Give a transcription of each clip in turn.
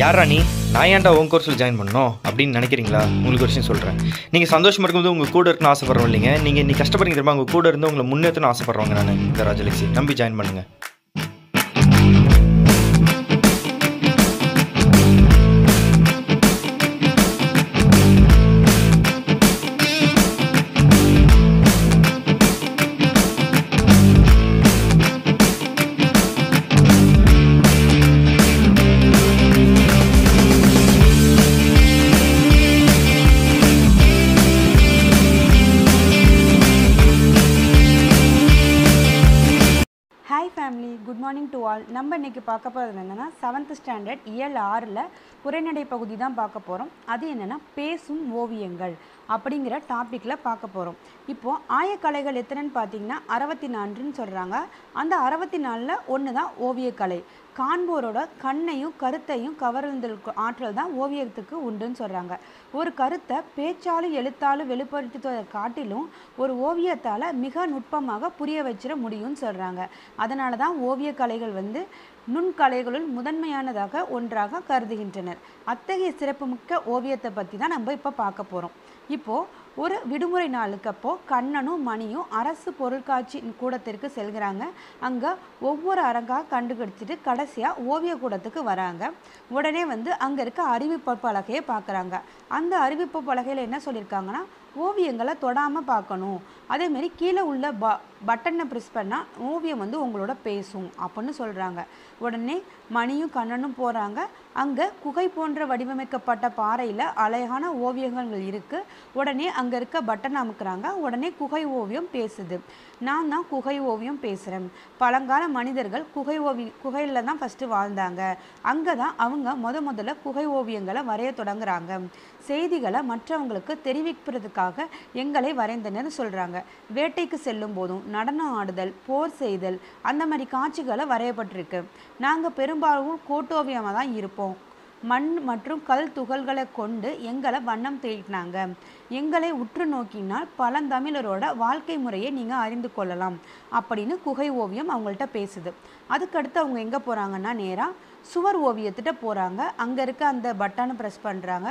யாரா நீ நான் ஏன்டா உன் கோர்ஸில் ஜாயின் பண்ணோம் அப்படின்னு நினைக்கிறீங்களா உங்களுக்கு ஒரு விஷயம் சொல்கிறேன் நீங்கள் சந்தோஷமாக இருக்கும்போது உங்கள் கூட இருக்கணும் ஆசைப்படுறோம் இல்லைங்க நீங்கள் நீ கஷ்டப்படுறீங்க தெரியுமா உங்கள் கூட இருந்து உங்களை முன்னேற்றணும் ஆசைப்படுறவங்க நான் இந்த ராஜலட்சுமி நம்பி ஜாயின் பண்ணுங்கள் hi family good morning to all நம்ம இன்றைக்கி பார்க்க போகிறது என்னென்னா செவன்த் ஸ்டாண்டர்ட் இயல் ஆறில் குறைநடை பகுதி தான் பார்க்க போகிறோம் அது என்னென்னா பேசும் ஓவியங்கள் அப்படிங்கிற டாப்பிக்கில் பார்க்க போகிறோம் இப்போது ஆயக்கலைகள் எத்தனைன்னு பார்த்தீங்கன்னா அறுபத்தி நான்குன்னு சொல்கிறாங்க அந்த அறுபத்தி நாலில் ஒன்று தான் ஓவியக்கலை காண்போரோட கண்ணையும் கருத்தையும் கவர்ந்திருக்கும் ஆற்றல் தான் ஓவியத்துக்கு உண்டுன்னு சொல்கிறாங்க ஒரு கருத்தை பேச்சாலும் எழுத்தாலும் வெளிப்படுத்துவதை காட்டிலும் ஒரு ஓவியத்தால் மிக நுட்பமாக புரிய வச்சிட முடியும்னு சொல்கிறாங்க அதனால தான் ஓவிய கலைகள் வந்து நுண்கலைகளுள் முதன்மையானதாக ஒன்றாக கருதுகின்றனர் அத்தகைய சிறப்புமிக்க ஓவியத்தை பற்றி தான் நம்ம இப்போ பார்க்க போகிறோம் இப்போது ஒரு விடுமுறை நாளுக்கு அப்போது கண்ணனும் மணியும் அரசு பொருட்காட்சி கூடத்திற்கு செல்கிறாங்க அங்கே ஒவ்வொரு அரங்காக கண்டுபிடிச்சிட்டு கடைசியாக ஓவிய கூடத்துக்கு வராங்க உடனே வந்து அங்கே இருக்க அறிவிப்பு பலகையை பார்க்குறாங்க அந்த அறிவிப்பு பலகையில் என்ன சொல்லியிருக்காங்கன்னா ஓவியங்களை தொடாமல் பார்க்கணும் அதேமாரி கீழே உள்ள ப பட்டனை ப்ரெஸ் பண்ணால் ஓவியம் வந்து உங்களோட பேசும் அப்படின்னு சொல்கிறாங்க உடனே மணியும் கண்ணனும் போகிறாங்க அங்கே குகை போன்ற வடிவமைக்கப்பட்ட பாறையில் அழகான ஓவியங்கள் இருக்குது உடனே அங்கே இருக்க பட்டன் அமுக்குறாங்க உடனே குகை ஓவியம் பேசுது நான் தான் குகை ஓவியம் பேசுகிறேன் பழங்கால மனிதர்கள் குகை ஓவி குகையில் தான் ஃபஸ்ட்டு வாழ்ந்தாங்க அங்கே தான் அவங்க முத முதல்ல குகை ஓவியங்களை வரைய தொடங்குறாங்க செய்திகளை மற்றவங்களுக்கு தெரிவிக்கிறதுக்காக எங்களை வரைந்தனர் சொல்கிறாங்க வேட்டைக்கு செல்லும் போதும் நடனம் ஆடுதல் போர் செய்தல் அந்த மாதிரி காட்சிகளை வரையப்பட்டிருக்கு நாங்கள் பெரும்பாலும் கோட்டோவியமாக தான் இருப்போம் மண் மற்றும் கல் துகள்களை கொண்டு எங்களை வண்ணம் தீட்டினாங்க எங்களை உற்று நோக்கினால் பழந்தமிழரோட வாழ்க்கை முறையை நீங்கள் அறிந்து கொள்ளலாம் அப்படின்னு குகை ஓவியம் அவங்கள்ட்ட பேசுது அதுக்கடுத்து அவங்க எங்கே போகிறாங்கன்னா நேராக சுவர் ஓவியத்திட்ட போகிறாங்க அங்கே இருக்க அந்த பட்டனை ப்ரெஸ் பண்ணுறாங்க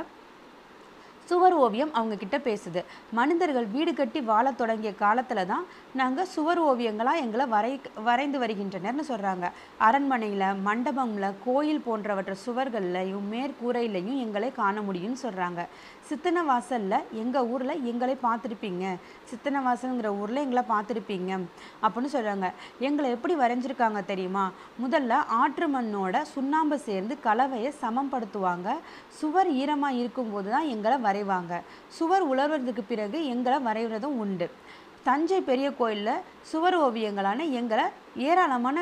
சுவர் ஓவியம் அவங்க கிட்ட பேசுது மனிதர்கள் வீடு கட்டி வாழ தொடங்கிய காலத்துல தான் நாங்கள் சுவர் ஓவியங்களாக எங்களை வரை வரைந்து வருகின்றனர்னு சொல்றாங்க அரண்மனையில் மண்டபம்ல கோயில் போன்றவற்ற சுவர்கள்லையும் மேற்கூரையிலையும் எங்களை காண முடியும்னு சொல்றாங்க சித்தனை வாசலில் எங்கள் ஊரில் எங்களை பார்த்துருப்பீங்க சித்தனை வாசலுங்கிற ஊரில் எங்களை பார்த்துருப்பீங்க அப்படின்னு சொல்கிறாங்க எங்களை எப்படி வரைஞ்சிருக்காங்க தெரியுமா முதல்ல ஆற்று மண்ணோட சுண்ணாம்பு சேர்ந்து கலவையை சமப்படுத்துவாங்க சுவர் ஈரமாக இருக்கும்போது தான் எங்களை வரைவாங்க சுவர் உலர்வதுக்கு பிறகு எங்களை வரைகிறதும் உண்டு தஞ்சை பெரிய கோயிலில் சுவர் ஓவியங்களான எங்களை ஏராளமான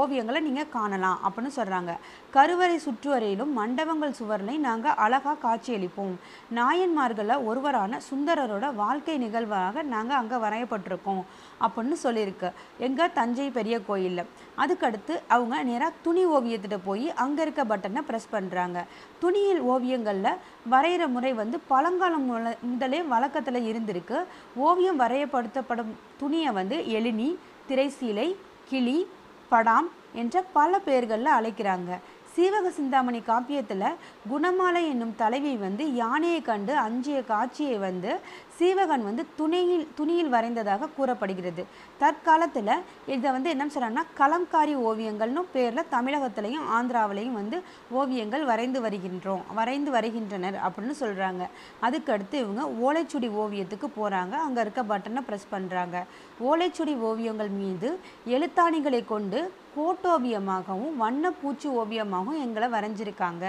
ஓவியங்களை நீங்கள் காணலாம் அப்படின்னு சொல்கிறாங்க கருவறை சுற்றுவரையிலும் மண்டபங்கள் சுவர்லையும் நாங்கள் அழகாக காட்சியளிப்போம் நாயன்மார்களில் ஒருவரான சுந்தரரோட வாழ்க்கை நிகழ்வாக நாங்கள் அங்கே வரையப்பட்டிருக்கோம் அப்படின்னு சொல்லியிருக்கு எங்கள் தஞ்சை பெரிய கோயிலில் அதுக்கடுத்து அவங்க நேராக துணி ஓவியத்திட்ட போய் அங்கே இருக்க பட்டனை ப்ரெஸ் பண்ணுறாங்க துணியில் ஓவியங்களில் வரைகிற முறை வந்து பழங்காலம் முதலே வழக்கத்தில் இருந்திருக்கு ஓவியம் வரையப்படுத்தப்படும் துணியை வந்து எளினி திரைசீலை கிளி படாம் என்ற பல பெயர்களில் அழைக்கிறாங்க சீவக சிந்தாமணி காப்பியத்தில் குணமாலை என்னும் தலைவி வந்து யானையை கண்டு அஞ்சிய காட்சியை வந்து சீவகன் வந்து துணையில் துணியில் வரைந்ததாக கூறப்படுகிறது தற்காலத்தில் இதை வந்து என்ன சொல்கிறாங்கன்னா கலம்காரி ஓவியங்கள்னு பேரில் தமிழகத்திலையும் ஆந்திராவிலையும் வந்து ஓவியங்கள் வரைந்து வருகின்றோம் வரைந்து வருகின்றனர் அப்படின்னு சொல்கிறாங்க அதுக்கடுத்து இவங்க ஓலைச்சுடி ஓவியத்துக்கு போகிறாங்க அங்கே இருக்க பட்டனை ப்ரெஸ் பண்ணுறாங்க ஓலைச்சுடி ஓவியங்கள் மீது எழுத்தாணிகளை கொண்டு கோட்டோவியமாகவும் வண்ணப்பூச்சி ஓவியமாகவும் எங்களை வரைஞ்சிருக்காங்க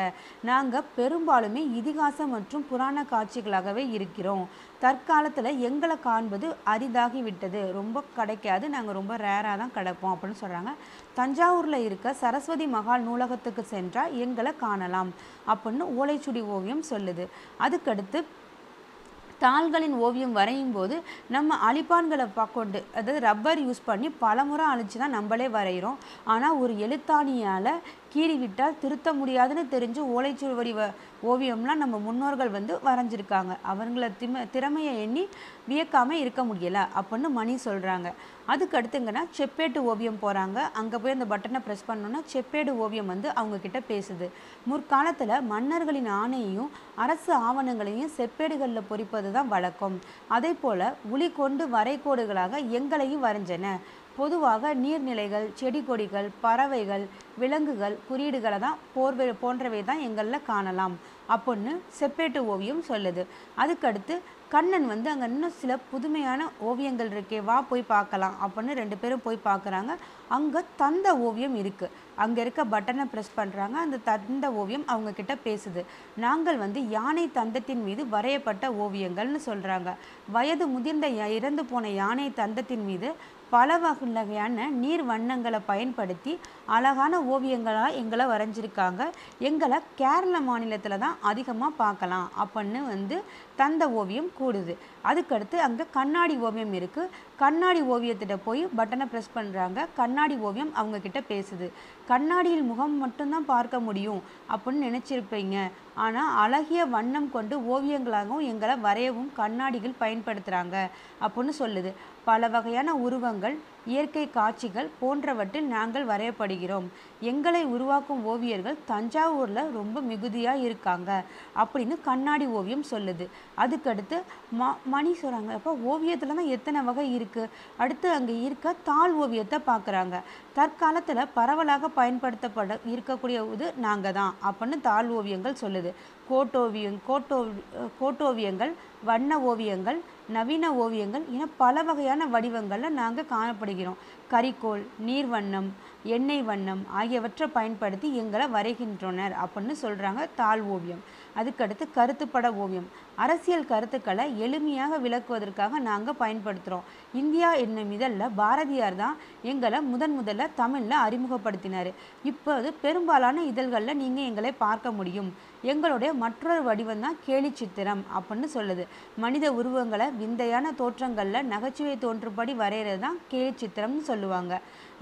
நாங்கள் பெரும்பாலுமே இதிகாசம் மற்றும் புராண காட்சிகளாகவே இருக்கிறோம் தற்காலத்தில் எங்களை காண்பது அரிதாகி விட்டது ரொம்ப கிடைக்காது நாங்கள் ரொம்ப ரேராக தான் கிடைப்போம் அப்படின்னு சொல்கிறாங்க தஞ்சாவூரில் இருக்க சரஸ்வதி மகால் நூலகத்துக்கு சென்றால் எங்களை காணலாம் அப்படின்னு ஓலைச்சுடி ஓவியம் சொல்லுது அதுக்கடுத்து தாள்களின் ஓவியம் வரையும் போது நம்ம அழிப்பான்களை பார்க்கொண்டு அதாவது ரப்பர் யூஸ் பண்ணி பலமுறை அழிச்சு தான் நம்மளே வரைகிறோம் ஆனால் ஒரு எழுத்தாணியால் கீறிவிட்டால் திருத்த முடியாதுன்னு தெரிஞ்சு ஓலைச்சுவடி ஓவியம்லாம் நம்ம முன்னோர்கள் வந்து வரைஞ்சிருக்காங்க அவங்கள திம திறமையை எண்ணி வியக்காமல் இருக்க முடியலை அப்படின்னு மணி சொல்கிறாங்க அதுக்கு அடுத்துங்கன்னா செப்பேட்டு ஓவியம் போகிறாங்க அங்கே போய் அந்த பட்டனை ப்ரெஸ் பண்ணோன்னா செப்பேடு ஓவியம் வந்து அவங்கக்கிட்ட பேசுது முற்காலத்தில் மன்னர்களின் ஆணையையும் அரசு ஆவணங்களையும் செப்பேடுகளில் பொறிப்பது தான் வழக்கம் அதே போல் உளி கொண்டு வரைகோடுகளாக எங்களையும் வரைஞ்சன பொதுவாக நீர்நிலைகள் செடி கொடிகள் பறவைகள் விலங்குகள் குறியீடுகளை தான் போர்வை போன்றவை தான் எங்களில் காணலாம் அப்படின்னு செப்பேட்டு ஓவியம் சொல்லுது அதுக்கடுத்து கண்ணன் வந்து அங்கே இன்னும் சில புதுமையான ஓவியங்கள் இருக்கே வா போய் பார்க்கலாம் அப்படின்னு ரெண்டு பேரும் போய் பார்க்குறாங்க அங்கே தந்த ஓவியம் இருக்குது அங்கே இருக்க பட்டனை ப்ரெஸ் பண்ணுறாங்க அந்த தந்த ஓவியம் அவங்கக்கிட்ட பேசுது நாங்கள் வந்து யானை தந்தத்தின் மீது வரையப்பட்ட ஓவியங்கள்னு சொல்கிறாங்க வயது முதிர்ந்த இறந்து போன யானை தந்தத்தின் மீது பல வகையான நீர் வண்ணங்களை பயன்படுத்தி அழகான ஓவியங்களாக எங்களை வரைஞ்சிருக்காங்க எங்களை கேரள மாநிலத்தில் தான் அதிகமாக பார்க்கலாம் அப்படின்னு வந்து தந்த ஓவியம் கூடுது அதுக்கடுத்து அங்கே கண்ணாடி ஓவியம் இருக்குது கண்ணாடி ஓவியத்திட்ட போய் பட்டனை ப்ரெஸ் பண்ணுறாங்க கண்ணாடி ஓவியம் அவங்கக்கிட்ட பேசுது கண்ணாடியில் முகம் மட்டும்தான் பார்க்க முடியும் அப்படின்னு நினச்சிருப்பீங்க ஆனால் அழகிய வண்ணம் கொண்டு ஓவியங்களாகவும் எங்களை வரையவும் கண்ணாடிகள் பயன்படுத்துகிறாங்க அப்படின்னு சொல்லுது பல வகையான உருவங்கள் இயற்கை காட்சிகள் போன்றவற்றில் நாங்கள் வரையப்படுகிறோம் எங்களை உருவாக்கும் ஓவியர்கள் தஞ்சாவூரில் ரொம்ப மிகுதியாக இருக்காங்க அப்படின்னு கண்ணாடி ஓவியம் சொல்லுது அதுக்கடுத்து ம மணி சொல்கிறாங்க அப்போ ஓவியத்தில் தான் எத்தனை வகை இருக்குது அடுத்து அங்கே இருக்க தாள் ஓவியத்தை பார்க்குறாங்க தற்காலத்தில் பரவலாக பயன்படுத்தப்பட இருக்கக்கூடிய இது நாங்கள் தான் அப்படின்னு தாழ் ஓவியங்கள் சொல்லுது கோட்டோவியம் கோட்டோ கோட்டோவியங்கள் வண்ண ஓவியங்கள் நவீன ஓவியங்கள் என பல வகையான வடிவங்களில் நாங்கள் காணப்படுகிறோம் கரிக்கோள் நீர் வண்ணம் எண்ணெய் வண்ணம் ஆகியவற்றை பயன்படுத்தி எங்களை வரைகின்றனர் அப்படின்னு சொல்கிறாங்க தாழ் ஓவியம் அதுக்கடுத்து கருத்துப்பட ஓவியம் அரசியல் கருத்துக்களை எளிமையாக விளக்குவதற்காக நாங்கள் பயன்படுத்துகிறோம் இந்தியா என்னும் இதழில் பாரதியார் தான் எங்களை முதன் முதல்ல தமிழில் அறிமுகப்படுத்தினார் இப்போது பெரும்பாலான இதழ்களில் நீங்கள் எங்களை பார்க்க முடியும் எங்களுடைய மற்றொரு வடிவம் தான் கேலி சித்திரம் அப்படின்னு சொல்லுது மனித உருவங்களை விந்தையான தோற்றங்களில் நகைச்சுவை தோன்றும்படி வரைகிறது தான் கேலி சித்திரம்னு சொல்லுவாங்க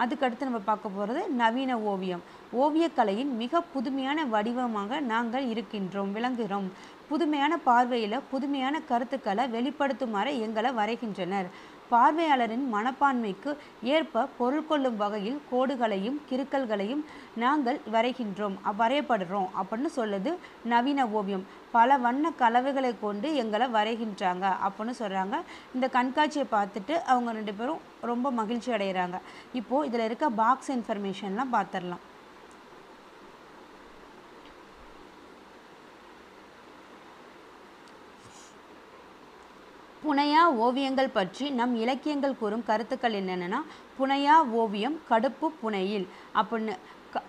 அதுக்கடுத்து நம்ம பார்க்க போகிறது நவீன ஓவியம் ஓவியக்கலையின் மிக புதுமையான வடிவமாக நாங்கள் இருக்கின்றோம் விளங்குகிறோம் புதுமையான பார்வையில் புதுமையான கருத்துக்களை வெளிப்படுத்துமாறு எங்களை வரைகின்றனர் பார்வையாளரின் மனப்பான்மைக்கு ஏற்ப பொருள் கொள்ளும் வகையில் கோடுகளையும் கிருக்கல்களையும் நாங்கள் வரைகின்றோம் வரையப்படுறோம் அப்படின்னு சொல்லுது நவீன ஓவியம் பல வண்ண கலவைகளை கொண்டு எங்களை வரைகின்றாங்க அப்படின்னு சொல்கிறாங்க இந்த கண்காட்சியை பார்த்துட்டு அவங்க ரெண்டு பேரும் ரொம்ப மகிழ்ச்சி அடைகிறாங்க இப்போது இதில் இருக்க பாக்ஸ் இன்ஃபர்மேஷன்லாம் பார்த்துடலாம் புனையா ஓவியங்கள் பற்றி நம் இலக்கியங்கள் கூறும் கருத்துக்கள் என்னென்னா புனையா ஓவியம் கடுப்பு புனையில் அப்படின்னு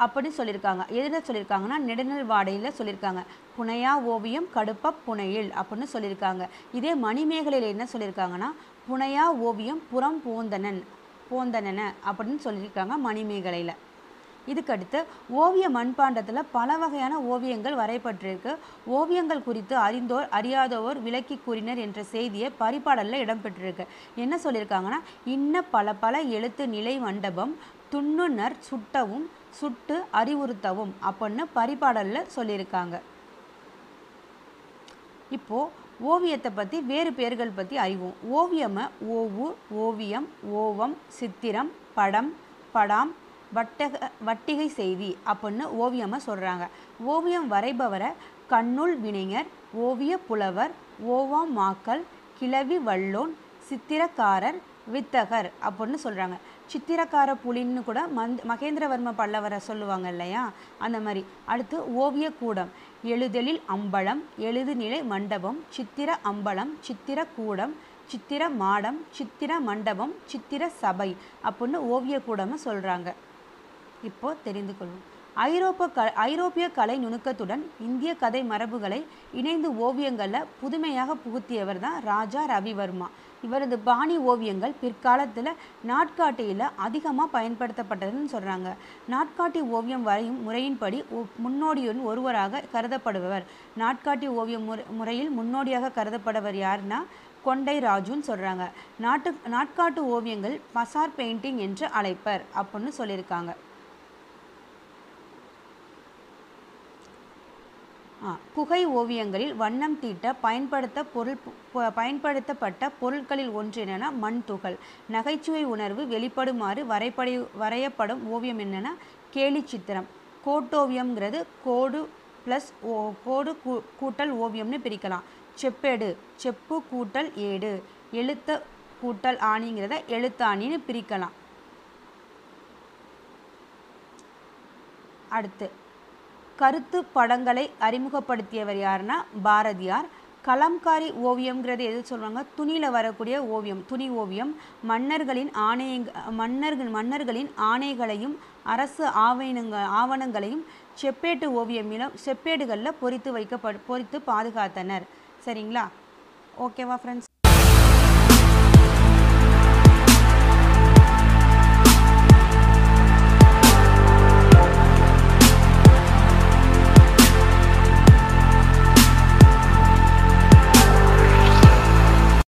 அப்படின்னு சொல்லியிருக்காங்க எதில் சொல்லியிருக்காங்கன்னா நெடுநல் வாடையில் சொல்லியிருக்காங்க புனையா ஓவியம் கடுப்ப புனையில் அப்படின்னு சொல்லியிருக்காங்க இதே மணிமேகலையில் என்ன சொல்லியிருக்காங்கன்னா புனையா ஓவியம் புறம் பூந்தனன் பூந்தனன அப்படின்னு சொல்லியிருக்காங்க மணிமேகலையில் இதுக்கடுத்து ஓவிய மண்பாண்டத்தில் பல வகையான ஓவியங்கள் வரைபெற்றிருக்கு ஓவியங்கள் குறித்து அறிந்தோர் அறியாதோர் விளக்கி கூறினர் என்ற செய்தியை பரிபாடலில் இடம்பெற்றிருக்கு என்ன சொல்லியிருக்காங்கன்னா இன்ன பல பல எழுத்து நிலை மண்டபம் துண்ணுனர் சுட்டவும் சுட்டு அறிவுறுத்தவும் அப்படின்னு பரிபாடலில் சொல்லியிருக்காங்க இப்போது ஓவியத்தை பற்றி வேறு பெயர்கள் பற்றி அறிவோம் ஓவியமை ஓவு ஓவியம் ஓவம் சித்திரம் படம் படாம் வட்டக வட்டிகை செய்தி அப்படின்னு ஓவியமாக சொல்கிறாங்க ஓவியம் வரைபவரை கண்ணுள் வினைஞர் ஓவிய புலவர் ஓவா மாக்கல் கிளவி வல்லோன் சித்திரக்காரர் வித்தகர் அப்படின்னு சொல்கிறாங்க சித்திரக்கார புலின்னு கூட மந்த் மகேந்திரவர்ம பல்லவரை சொல்லுவாங்க இல்லையா அந்த மாதிரி அடுத்து ஓவிய கூடம் எழுதலில் அம்பலம் எழுதுநிலை மண்டபம் சித்திர அம்பலம் சித்திர கூடம் சித்திர மாடம் சித்திர மண்டபம் சித்திர சபை அப்படின்னு ஓவிய கூடம்னு சொல்கிறாங்க இப்போ தெரிந்து கொள்வோம் ஐரோப்ப க ஐரோப்பிய கலை நுணுக்கத்துடன் இந்திய கதை மரபுகளை இணைந்து ஓவியங்களில் புதுமையாக புகுத்தியவர் தான் ராஜா ரவிவர்மா இவரது பாணி ஓவியங்கள் பிற்காலத்தில் நாட்காட்டியில் அதிகமாக பயன்படுத்தப்பட்டதுன்னு சொல்கிறாங்க நாட்காட்டி ஓவியம் வரையும் முறையின்படி முன்னோடியுடன் ஒருவராக கருதப்படுபவர் நாட்காட்டி ஓவியம் முறையில் முன்னோடியாக கருதப்படுவர் யாருன்னா கொண்டை ராஜுன்னு சொல்கிறாங்க நாட்டு நாட்காட்டு ஓவியங்கள் பசார் பெயிண்டிங் என்று அழைப்பர் அப்படின்னு சொல்லியிருக்காங்க குகை ஓவியங்களில் வண்ணம் தீட்ட பயன்படுத்த பொருள் பயன்படுத்தப்பட்ட பொருட்களில் ஒன்று என்னென்னா மண் துகள் நகைச்சுவை உணர்வு வெளிப்படுமாறு வரைபடி வரையப்படும் ஓவியம் என்னென்னா கேலி சித்திரம் கோட்டோவியம்ங்கிறது கோடு ப்ளஸ் ஓ கோடு கூ கூட்டல் ஓவியம்னு பிரிக்கலாம் செப்பேடு செப்பு கூட்டல் ஏடு எழுத்த கூட்டல் ஆணிங்கிறத எழுத்தாணின்னு பிரிக்கலாம் அடுத்து கருத்து படங்களை அறிமுகப்படுத்தியவர் யாருன்னா பாரதியார் கலம்காரி ஓவியம்ங்கிறது எது சொல்லுவாங்க துணியில் வரக்கூடிய ஓவியம் துணி ஓவியம் மன்னர்களின் ஆணைய மன்னர்கள் மன்னர்களின் ஆணைகளையும் அரசு ஆவணங்க ஆவணங்களையும் செப்பேட்டு ஓவியம் மூலம் செப்பேடுகளில் பொறித்து வைக்கப்ப பொறித்து பாதுகாத்தனர் சரிங்களா ஓகேவா ஃப்ரெண்ட்ஸ்